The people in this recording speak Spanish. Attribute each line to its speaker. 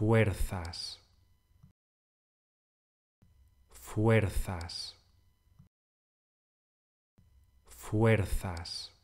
Speaker 1: fuerzas, fuerzas, fuerzas.